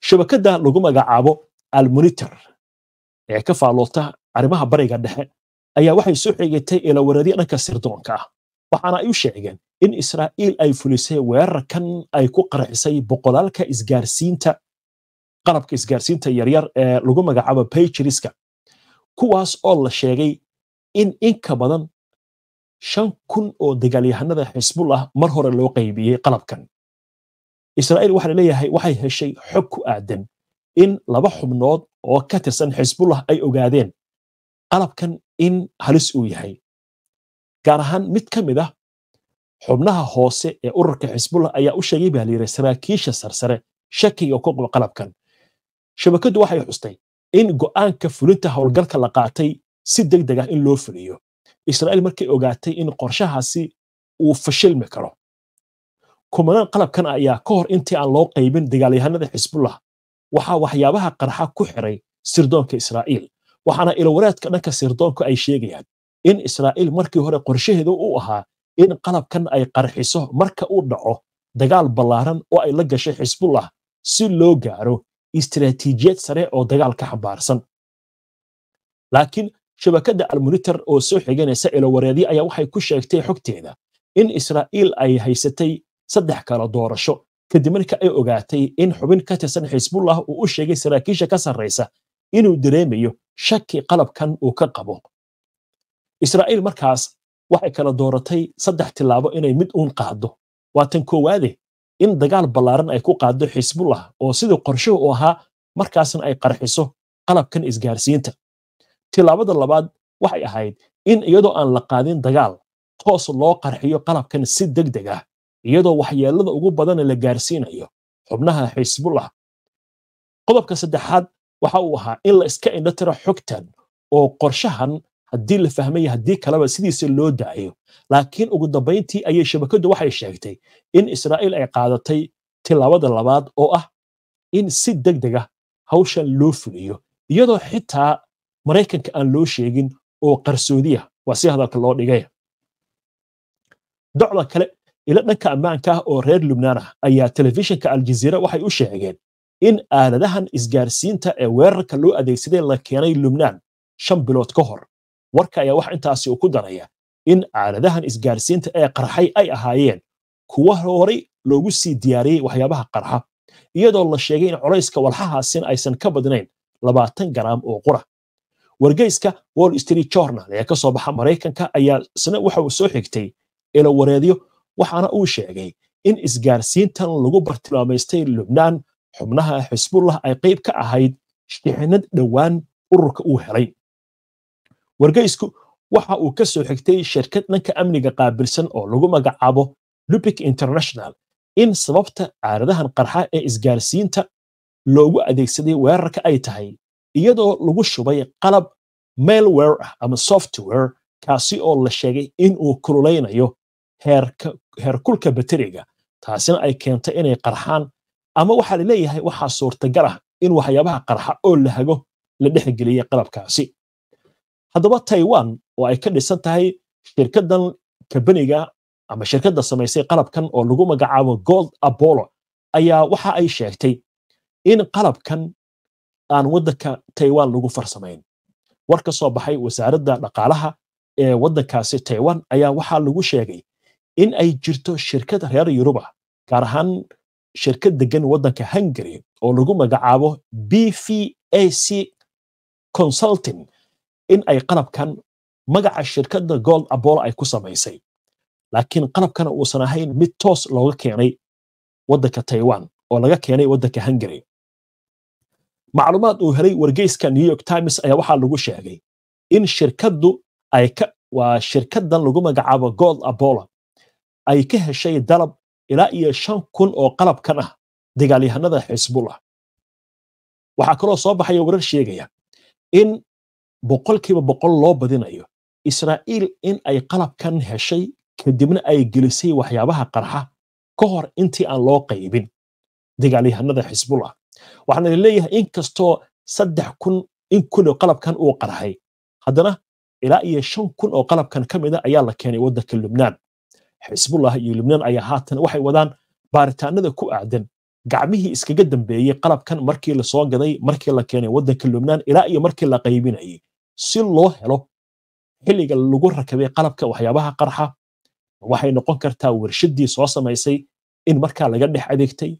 shabakada lagu magacaabo almonitor ee ka faalloota arrimaha bariga dhexe ayaa waxay soo xeegatay eelawaradya dhanka sirdoonka ah waxaana ay u sheegeen in israa'iil ay fulisay weerarkan ay ku qarxisay boqolaalka isgaarsiinta qalabka isgaarsiinta yaryar ee lagu magacaabo patriska kuwaas oo la sheegay in inka badan shan kun oo dagaalyahanada xisbullah mar hore loo qaybiyey qalabkan israa'iil waxaa laleeyahay waxay heshay xog ku aadan in laba xubnood oo ka tirsan xisbullah ay ogaadeen qalabkan in halis uu yahay gaar ahaan mid ka mid ah xubnaha hoose ee ururka xisbullah ayaa u sheegay baa layidhi saraakiisha sarsare shakiga ku qaba qalabkan shabakaddu waxay xustay in go'aanka fulinta howlgalka la qaatay si deg deg ah in loo fuliyo israa'iil markay ogaatay in qorshahaasi uu fashilmi karo kumanaan qalabkan ah ayaa ka hor intii aan loo qaybin dagaalyahanada xisbullah waxaa waxyaabaha qarxa ku xiray sirdoonka israa'iil waxaana ilowaraadka dhanka sirdoonku ay sheegayaan in israa'iil markii hore qorshaheedu u ahaa in qalabkan ay qarxiso marka uu dhaco dagaal ballaaran oo ay la gashay xisbullah si loo gaaro istiraatiijiyad sare oo dagaal ka xambaarsan laakiin shabakadda almunitar oo soo xiganaysa ilowareedyo ayaa waxay ku sheegtay xogteeda in israa'iil ay haysatay saddex kala doorasho kadib marka ay ogaatay in xubin ka tirsan xisbullah uu u sheegay saraakiisha ka sarraysa inuu dareemayo shaki qalabkan uu ka qabo israa'iil markaas waxay kala dooratay saddex tilaabo inay mid uun qaaddo waa koowaade in dagaal ballaaran ay ku qaaddo xisbullah oo sida qorshuhu u ahaa markaasna ay qarxiso qalabkan isgaarsiinta tilaabada labaad waxay ahayd in iyadoo aan la qaadin dagaal toos loo qarxiyo qalabkan si deg deg ah iyadoo waxyeelada ugu badana la gaarsiinayo xubnaha xisbullah qodobka saddexaad waxa uu ahaa in la iska indho xogtan oo qorshahan haddii la fahmaya haddii kaleba sidiisa loo daayo laakiin ugu dambayntii ayay shabakadu waxay sheegtay in israa'iil ay qaadatay tilaabada labaad oo ah in si deg dega ah hawshan loo fuliyo iyadoo xitaa maraykanka aan loo sheegin oo qarsoodiya waa si hadalka loo dhigay docda kale ila dhanka ammaanka ah oo reer lubnaan ah ayaa telefishinka aljaziira waxay u sheegeen in aaladahan isgaarsiinta ee weerarka loo adeegsaday la keenay lubnaan shan bilood ka hor warka ayaa wax intaasi ku daraya in aaladahan isgaarsiinta ee qarxay ay ahaayeen kuwa horay loogu sii diyaariyey waxyaabaha qarxa iyadoo la sheegay in colayska walxahaasin aysan ka badnayn labaatan garaam oo qura wargeyska wall street journal ee ka soo baxa maraykanka ayaa isna waxa soo xigtay elawareedyo waxaana uu sheegay in isgaarsiintan lagu bartilmaamaystay lubnaan xubnaha xisbullah ay qayb ka ahayd shixinad dhowaan ururka uu helay wargeysku waxa uu ka soo xigtay shirkad dhanka amniga qaabilsan oo lagu magacaabo lubic international in sababta caaradahan qarxa ee isgaarsiinta loogu adeegsaday weerarka ay tahay iyadoo lagu shubay qalab mailware ah ama software kaasi oo la sheegay inuu kululaynayo heerkulka bateriga taasina ay keentay inay qarxaan ama waxaa laleeyahay waxaa suurtagal ah in waxyaabaha qarxa oo la hago la dhexgeliyey qalabkaasi haddaba taiwan oo ay ka dhisan tahay shirkadan kabaniga ama shirkadda samaysay qalabkan oo lagu magacaabo gold abolo ayaa waxa ay sheegtay in qalabkan aan waddanka taiwan lagu farsamayn war ka soo baxay wasaaradda dhaqaalaha ee waddankaasi taiwan ayaa waxaa lagu sheegay in ay jirto shirkad reer yurub ah, gaar ahaan shirkad degan waddanka hungary oo lagu magacaabo b v a c consulting in ay qalabkan magaca shirkada gold apollo ay ku samaysay laakiin qalabkan uusan ahayn mid toos looga keenay waddanka taiwan oo laga keenay waddanka hungary macluumaad uu helay wargeyska new york times ayaa waxaa lagu sheegay in shirkaddu ay ka waa shirkaddan lagu magacaabo gold apollo ay ka heshay dalab ilaa iyo shan kun oo qalabkan ah dagaalyahanada xisbullah waxaa kaloo soo baxaya warar sheegaya in boqolkiiba boqol loo badinayo israa'iil in ay qalabkan heshay kadibna ay gelisay waxyaabaha qarxa ka hor intii aan loo qaybin dagaalyahanada xisbullah waxaana leeyahay in saddex kun in kunoo qalabkan uu qarxay haddana ilaa iyo shan kun oo qalabkan ka mida ah ayaa la keenay waddanka lubnaan xisbullah iyo libnaan ayaa haatan waxay wadaan baaritaanada ku aadan gacmihii iskaga dambeeyey qalabkan markii lasoo gaday markii la keenay waddanka lubnaan ilaa iyo markii la qaybinayay si loo helo xilliga lagu rakabay qalabka waxyaabaha qarxa waxay noqon kartaa warshaddii soo samaysay in markaa laga dhex adeegtay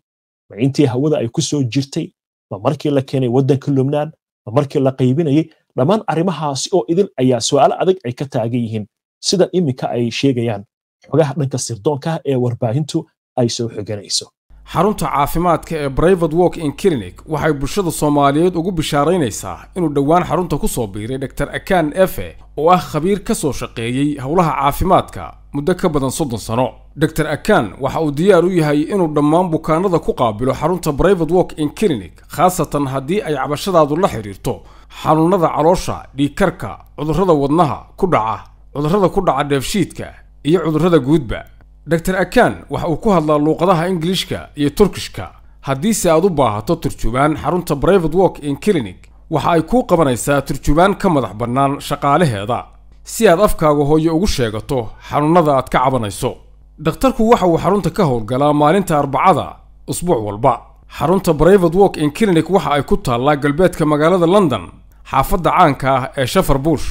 ma intii hawada ay ku soo jirtay ma markii la keenay waddanka lubnaan ma markii la qaybinayay dhammaan arrimahaasi oo idil ayaa su'aalo adag ay ka taagan yihiin sidan iminka ay sheegayaan xogaha dhanka sirdoonka ee warbaahintu ay soo xoganayso xarunta caafimaadka ee brivate walk in clinic waxay bulshada soomaaliyeed ugu bishaaraynaysaa inuu dhowaan xarunta ku soo biiray dr akan efe oo ah khabiir ka soo shaqeeyey howlaha caafimaadka muddo ka badan soddon sano dr akan waxa uu diyaar u yahay inuu dhammaan bukaanada ku qaabilo xarunta brivate walk in clinic khaasatan haddii ay cabashadaadu la xidhiirto xanuunada caloosha dhiikarka cudurrada wadnaha ku dhaca cudurrada ku dhaca dheefshiidka iyo cudurrada guudba dr akan waxa uu ku hadlaa luuqadaha ingiliishka iyo turkishka haddiise aad u baahato turjubaan xarunta brivate work in clinic waxa ay kuu qabanaysaa turjubaan ka madax bannaan shaqaalaheeda si aad afkaaga hooyo ugu sheegato xanuunnada aad ka cabanayso dhakhtarku waxa uu xarunta ka howlgalaa maalinta arbacada usbuuc walba xarunta brivate work in clinic waxa ay ku taallaa galbeedka magaalada london xaafadda caanka ah ee shafar bush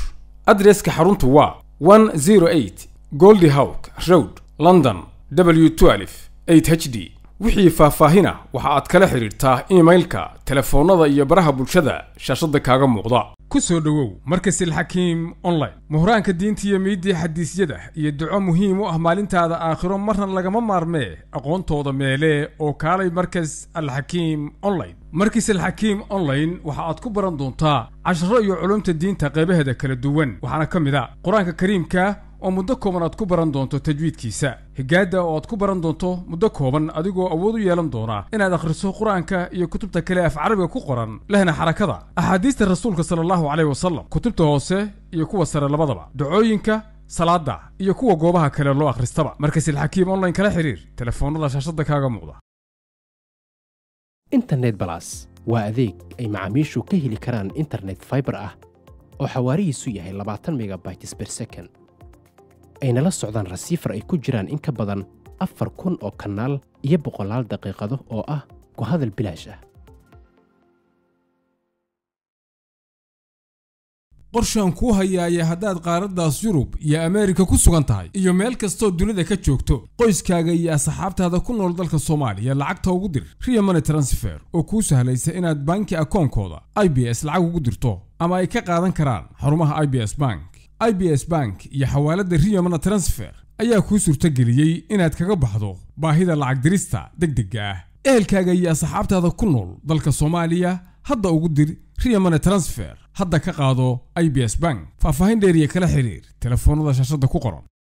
adreska xaruntu waa one zero eight goldi hawk road london w12 h d wixii faahfaahina waxa aad kala xidhiirtaa emailka telefoonnada iyo baraha bulshada shaashadda kaaga muuqda ku soo dhowow markasilxakiim online muhraanka diinta iyo miiddii xadiisyada iyo duco muhiim u ah maalintaada aakhiro marna lagama maarmee aqoontooda meelee oo kaalay markas alxakiim online markis alxakiim online waxa aad ku baran doontaa casharo iyo culumta diinta qaybaheeda kala duwan waxaana ka mid a ah qur-aanka kariimka oo muddo kooban aad ku baran doonto tajwiidkiisa higaadda oo aad ku baran doonto muddo kooban adigoo awood u yeelan doonaa inaad akhriso qur-aanka iyo kutubta kale af carabiga ku qoran lehna xarakada axaadiista rasuulka sala allahu caleyh wasalam kutubta hoose iyo kuwa sare labadaba dhacooyinka salaadda iyo kuwa goobaha kale loo akhristaba markasilxakiim online kala xiriir telefoonnada shaashadda kaaga muuqda internet balas waa adeeg ay macaamiishu ka heli karaan internet fiber ah oo xawaarihiisu yahay labaatan megabytes per second ayna socdaan rasiifar ay ku jiraan in ka badan afar kun oo kanaal iyo boqolaal daqiiqado oo ah ku hadal bilaash ah qorshaan kuu hayaaya haddaad qaaraddaas yurub iyo ameerika ku sugan tahay iyo meel kastoo dunida ka joogto qoyskaaga iyo asxaabtaada ku nool dalka soomaaliya lacagta ugu dir ria transfer oo kuu sahlaysa inaad banki akoonkooda i b s lacag ugu dirto ama ay ka qaadan karaan xarumaha i b s bank i b s bank iyo xawaaladda riyomana transfer ayaa kuu suurtageliyey inaad kaga baxdo baahida lacag dirista deg dega ah ehelkaaga iyo asxaabtaada ku nool dalka soomaaliya hadda ugu dir riyomane transfer hadda ka qaado i b s bank faahfaahin dheeriya kala xidhiir telefoonnada shaashadda ku qoran